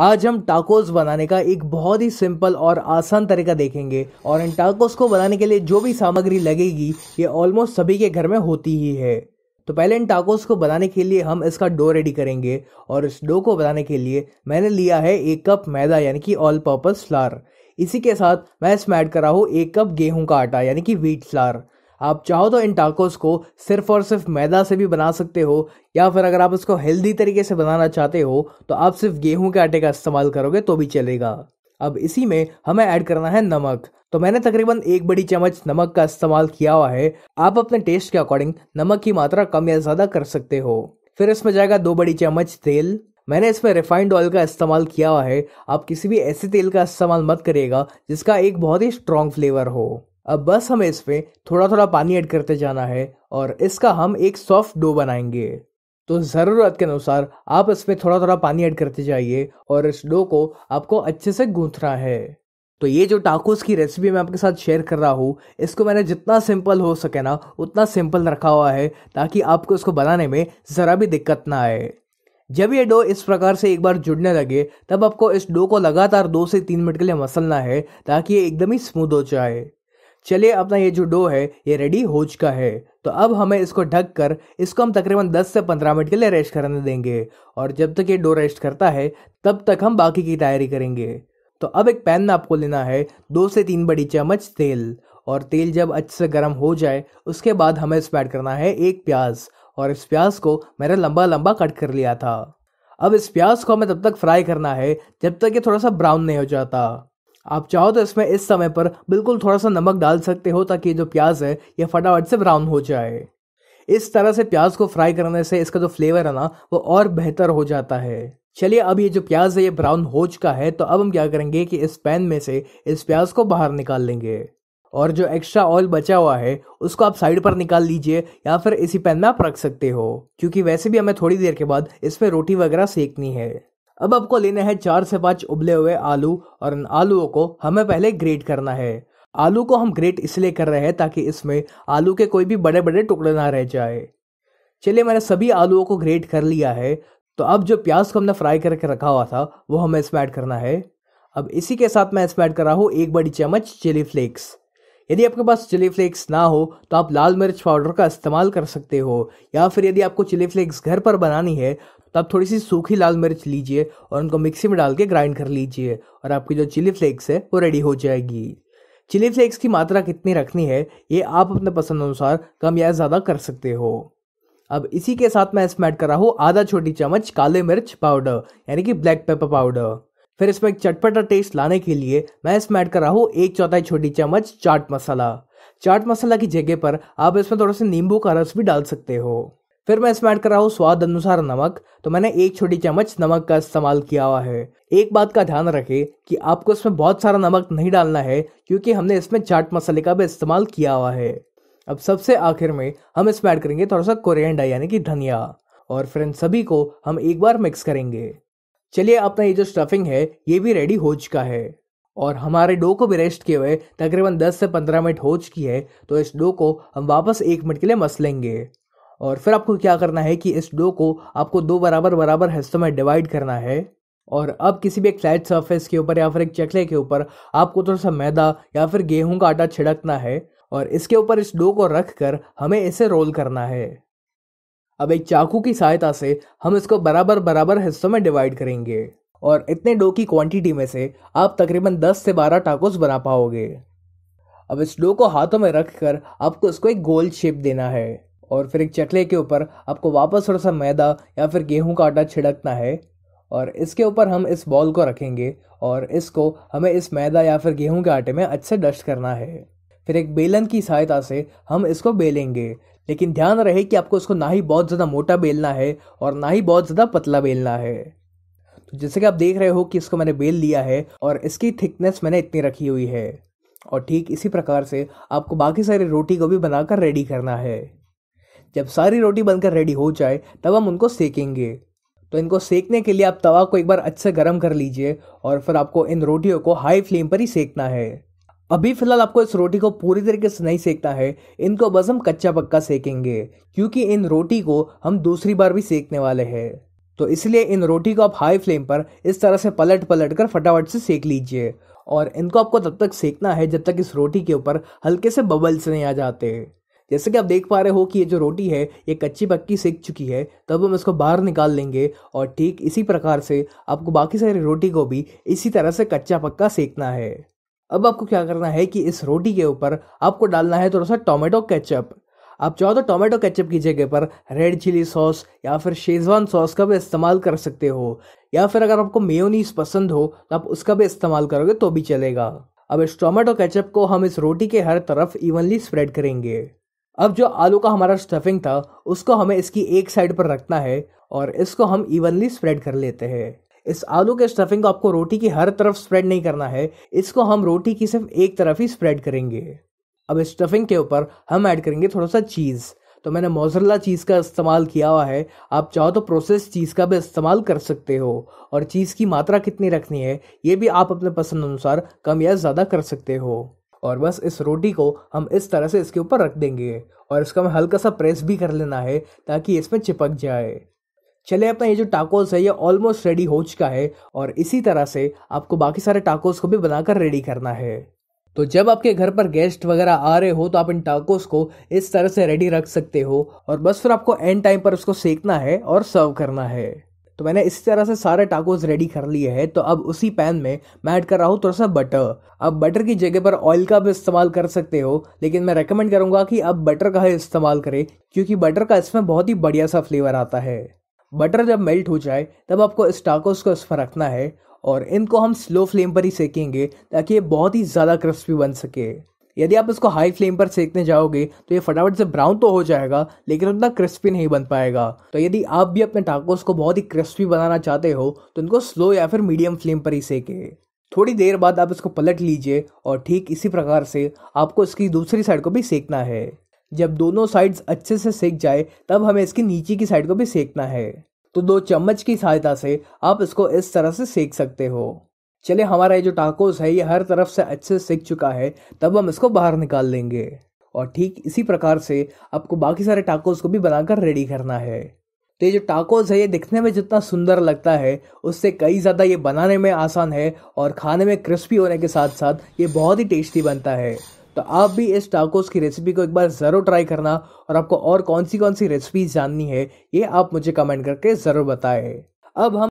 आज हम टाकोस बनाने का एक बहुत ही सिंपल और आसान तरीका देखेंगे और इन टाकोस को बनाने के लिए जो भी सामग्री लगेगी ये ऑलमोस्ट सभी के घर में होती ही है तो पहले इन टाकोस को बनाने के लिए हम इसका डो रेडी करेंगे और इस डो को बनाने के लिए मैंने लिया है एक कप मैदा यानी कि ऑल पर्पज़ फ्लार इसी के साथ मैं इसमें ऐड कर रहा हूँ एक कप गेहूँ का आटा यानी कि व्हीट फ्लार आप चाहो तो इन टाकोस को सिर्फ और सिर्फ मैदा से भी बना सकते हो या फिर अगर आप इसको हेल्दी तरीके से बनाना चाहते हो तो आप सिर्फ गेहूं के आटे का इस्तेमाल करोगे तो भी चलेगा अब इसी में हमें ऐड करना है नमक तो मैंने तकरीबन एक बड़ी चम्मच नमक का इस्तेमाल किया हुआ है आप अपने टेस्ट के अकॉर्डिंग नमक की मात्रा कम या ज़्यादा कर सकते हो फिर इसमें जाएगा दो बड़ी चम्मच तेल मैंने इसमें रिफाइंड ऑयल का इस्तेमाल किया हुआ है आप किसी भी ऐसे तेल का इस्तेमाल मत करिएगा जिसका एक बहुत ही स्ट्रॉन्ग फ्लेवर हो अब बस हमें इसमें थोड़ा थोड़ा पानी ऐड करते जाना है और इसका हम एक सॉफ्ट डो बनाएंगे तो ज़रूरत के अनुसार आप इसमें थोड़ा थोड़ा पानी ऐड करते जाइए और इस डो को आपको अच्छे से गूंथना है तो ये जो टाकोस की रेसिपी मैं आपके साथ शेयर कर रहा हूँ इसको मैंने जितना सिंपल हो सके ना उतना सिंपल रखा हुआ है ताकि आपको इसको बनाने में ज़रा भी दिक्कत ना आए जब ये डो इस प्रकार से एक बार जुड़ने लगे तब आपको इस डो को लगातार दो से तीन मिनट के लिए मसलना है ताकि ये एकदम ही स्मूथ हो जाए चलिए अपना ये जो डो है ये रेडी हो चुका है तो अब हमें इसको ढक कर इसको हम तकरीबन 10 से 15 मिनट के लिए रेस्ट करने देंगे और जब तक ये डो रेस्ट करता है तब तक हम बाकी की तैयारी करेंगे तो अब एक पैन में आपको लेना है दो से तीन बड़ी चम्मच तेल और तेल जब अच्छे से गर्म हो जाए उसके बाद हमें इसमें ऐड करना है एक प्याज और इस प्याज को मैंने लंबा लंबा कट कर लिया था अब इस प्याज को हमें तब तक फ्राई करना है जब तक ये थोड़ा सा ब्राउन नहीं हो जाता आप चाहो तो इसमें इस समय पर बिल्कुल थोड़ा सा नमक डाल सकते हो ताकि जो प्याज है ये फटाफट से ब्राउन हो जाए इस तरह से प्याज को फ्राई करने से इसका जो फ्लेवर है ना वो और बेहतर हो जाता है चलिए अब ये जो प्याज है ये ब्राउन हो चुका है तो अब हम क्या करेंगे कि इस पैन में से इस प्याज को बाहर निकाल लेंगे और जो एक्स्ट्रा ऑयल बचा हुआ है उसको आप साइड पर निकाल लीजिए या फिर इसी पैन में आप रख सकते हो क्योंकि वैसे भी हमें थोड़ी देर के बाद इसमें रोटी वगैरह सेकनी है अब आपको लेना है चार से पांच उबले हुए आलू और इन आलुओं को हमें पहले ग्रेट करना है आलू को हम ग्रेट इसलिए कर रहे हैं ताकि इसमें आलू के कोई भी बड़े बड़े टुकड़े ना रह जाए चलिए मैंने सभी आलुओं को ग्रेट कर लिया है तो अब जो प्याज को हमने फ्राई करके रखा हुआ था वो हमें इसमें ऐड करना है अब इसी के साथ मैं इसमें ऐड कर रहा हूँ एक बड़ी चम्मच चिली फ्लेक्स यदि आपके पास चिली फ्लेक्स ना हो तो आप लाल मिर्च पाउडर का इस्तेमाल कर सकते हो या फिर यदि आपको चिली फ्लेक्स घर पर बनानी है तो आप थोड़ी सी सूखी लाल मिर्च लीजिए और उनको मिक्सी में डाल के ग्राइंड कर लीजिए और आपकी जो चिली फ्लेक्स है वो रेडी हो जाएगी चिली फ्लेक्स की मात्रा कितनी रखनी है ये आप अपने पसंद अनुसार कम या ज़्यादा कर सकते हो अब इसी के साथ मैं इसमें ऐड कर रहा हूँ आधा छोटी चम्मच काले मिर्च पाउडर यानी कि ब्लैक पेपर पाउडर फिर इसमें एक चटपटा टेस्ट लाने के लिए मैं इसमें ऐड कर रहा हूँ एक चौथाई छोटी चम्मच चाट मसाला चाट मसाला की जगह पर आप इसमें थोड़ा सा नींबू का रस भी डाल सकते हो फिर मैं इसमें ऐड कर रहा हूँ स्वाद अनुसार नमक तो मैंने एक छोटी चम्मच नमक का इस्तेमाल किया हुआ है एक बात का ध्यान रखें कि आपको इसमें बहुत सारा नमक नहीं डालना है क्योंकि हमने इसमें चाट मसाले का भी इस्तेमाल किया हुआ है अब सबसे आखिर में हम इसमें ऐड करेंगे थोड़ा सा कोरिएंडा यानी कि धनिया और फिर सभी को हम एक बार मिक्स करेंगे चलिए अपना ये जो स्टफिंग है ये भी रेडी हो चुका है और हमारे डो को भी रेस्ट किए हुए तकरीबन 10 से 15 मिनट हो चुकी है तो इस डो को हम वापस एक मिनट के लिए मस लेंगे और फिर आपको क्या करना है कि इस डो को आपको दो बराबर बराबर हिस्सों में डिवाइड करना है और अब किसी भी एक फ्लैट सरफेस के ऊपर या फिर एक चकले के ऊपर आपको थोड़ा सा मैदा या फिर गेहूं का आटा छिड़कना है और इसके ऊपर इस डो को रख कर हमें इसे रोल करना है अब एक चाकू की सहायता से हम इसको बराबर बराबर हिस्सों में डिवाइड करेंगे और इतने डो की क्वांटिटी में से आप तकरीबन 10 से 12 टाकोस बना पाओगे अब इस डो को हाथों में रख कर आपको इसको एक गोल शेप देना है और फिर एक चकले के ऊपर आपको वापस थोड़ा सा मैदा या फिर गेहूं का आटा छिड़कना है और इसके ऊपर हम इस बॉल को रखेंगे और इसको हमें इस मैदा या फिर गेहूं के आटे में अच्छे डस्ट करना है फिर एक बेलन की सहायता से हम इसको बेलेंगे लेकिन ध्यान रहे कि आपको इसको ना ही बहुत ज़्यादा मोटा बेलना है और ना ही बहुत ज़्यादा पतला बेलना है तो जैसे कि आप देख रहे हो कि इसको मैंने बेल लिया है और इसकी थिकनेस मैंने इतनी रखी हुई है और ठीक इसी प्रकार से आपको बाकी सारी रोटी को भी बनाकर रेडी करना है जब सारी रोटी बनकर रेडी हो जाए तब हम उनको सेकेंगे तो इनको सेकने के लिए आप तवा को एक बार अच्छे गर्म कर लीजिए और फिर आपको इन रोटियों को हाई फ्लेम पर ही सेकना है अभी फिलहाल आपको इस रोटी को पूरी तरीके से नहीं सेकना है इनको बस हम कच्चा पक्का सेकेंगे क्योंकि इन रोटी को हम दूसरी बार भी सेकने वाले हैं तो इसलिए इन रोटी को आप हाई फ्लेम पर इस तरह से पलट पलट कर फटाफट से सेक लीजिए और इनको आपको तब तक सेकना है जब तक इस रोटी के ऊपर हल्के से बबल्स नहीं आ जाते जैसे कि आप देख पा रहे हो कि ये जो रोटी है ये कच्ची पक्की सेक चुकी है तब हम इसको बाहर निकाल लेंगे और ठीक इसी प्रकार से आपको बाकी सारी रोटी को भी इसी तरह से कच्चा पक्का सेकना है अब आपको क्या करना है कि इस रोटी के ऊपर आपको डालना है थोड़ा सा टोमेटो केचप आप चाहो तो टोमेटो केचप की जगह पर रेड चिली सॉस या फिर शेजवान सॉस का भी इस्तेमाल कर सकते हो या फिर अगर आपको मेयोनीज पसंद हो तो आप उसका भी इस्तेमाल करोगे तो भी चलेगा अब इस टोमेटो केचप को हम इस रोटी के हर तरफ इवनली स्प्रेड करेंगे अब जो आलू का हमारा स्टफिंग था उसको हमें इसकी एक साइड पर रखना है और इसको हम इवनली स्प्रेड कर लेते हैं इस आलू के स्टफिंग को आपको रोटी की हर तरफ स्प्रेड नहीं करना है इसको हम रोटी की सिर्फ एक तरफ ही स्प्रेड करेंगे अब इस स्टफिंग के ऊपर हम ऐड करेंगे थोड़ा सा चीज़ तो मैंने मोजरला चीज़ का इस्तेमाल किया हुआ है आप चाहो तो प्रोसेस चीज़ का भी इस्तेमाल कर सकते हो और चीज़ की मात्रा कितनी रखनी है ये भी आप अपने पसंद अनुसार कम या ज़्यादा कर सकते हो और बस इस रोटी को हम इस तरह से इसके ऊपर रख देंगे और इसका हमें हल्का सा प्रेस भी कर लेना है ताकि इसमें चिपक जाए चले अपना ये जो टाकोस है ये ऑलमोस्ट रेडी हो चुका है और इसी तरह से आपको बाकी सारे टाकोस को भी बनाकर रेडी करना है तो जब आपके घर पर गेस्ट वगैरह आ रहे हो तो आप इन टाकोस को इस तरह से रेडी रख सकते हो और बस फिर आपको एंड टाइम पर उसको सेकना है और सर्व करना है तो मैंने इसी तरह से सारे टाकोज रेडी कर लिए हैं तो अब उसी पैन में मैं ऐड कर रहा हूँ थोड़ा सा बटर अब बटर की जगह पर ऑयल का भी इस्तेमाल कर सकते हो लेकिन मैं रेकमेंड करूँगा कि आप बटर का ही इस्तेमाल करें क्योंकि बटर का इसमें बहुत ही बढ़िया सा फ्लेवर आता है बटर जब मेल्ट हो जाए तब आपको इस टाकोस को इस पर रखना है और इनको हम स्लो फ्लेम पर ही सेकेंगे ताकि ये बहुत ही ज़्यादा क्रिस्पी बन सके यदि आप इसको हाई फ्लेम पर सेकने जाओगे तो ये फटाफट से ब्राउन तो हो जाएगा लेकिन उतना क्रिस्पी नहीं बन पाएगा तो यदि आप भी अपने टाकोस को बहुत ही क्रिस्पी बनाना चाहते हो तो इनको स्लो या फिर मीडियम फ्लेम पर ही सेकें थोड़ी देर बाद आप इसको पलट लीजिए और ठीक इसी प्रकार से आपको इसकी दूसरी साइड को भी सेकना है जब दोनों साइड्स अच्छे से सेक जाए तब हमें इसकी नीचे की साइड को भी सेकना है तो दो चम्मच की सहायता से आप इसको इस तरह से सेक सकते हो चले हमारा ये जो टाकोस है ये हर तरफ से अच्छे से सेक चुका है तब हम इसको बाहर निकाल लेंगे और ठीक इसी प्रकार से आपको बाकी सारे टाकोस को भी बनाकर रेडी करना है तो ये जो टाकोस है ये दिखने में जितना सुंदर लगता है उससे कई ज़्यादा ये बनाने में आसान है और खाने में क्रिस्पी होने के साथ साथ ये बहुत ही टेस्टी बनता है तो आप भी इस टाकोस की रेसिपी को एक बार ज़रूर ट्राई करना और आपको और कौन सी कौन सी रेसिपी जाननी है ये आप मुझे कमेंट करके ज़रूर बताएं अब हम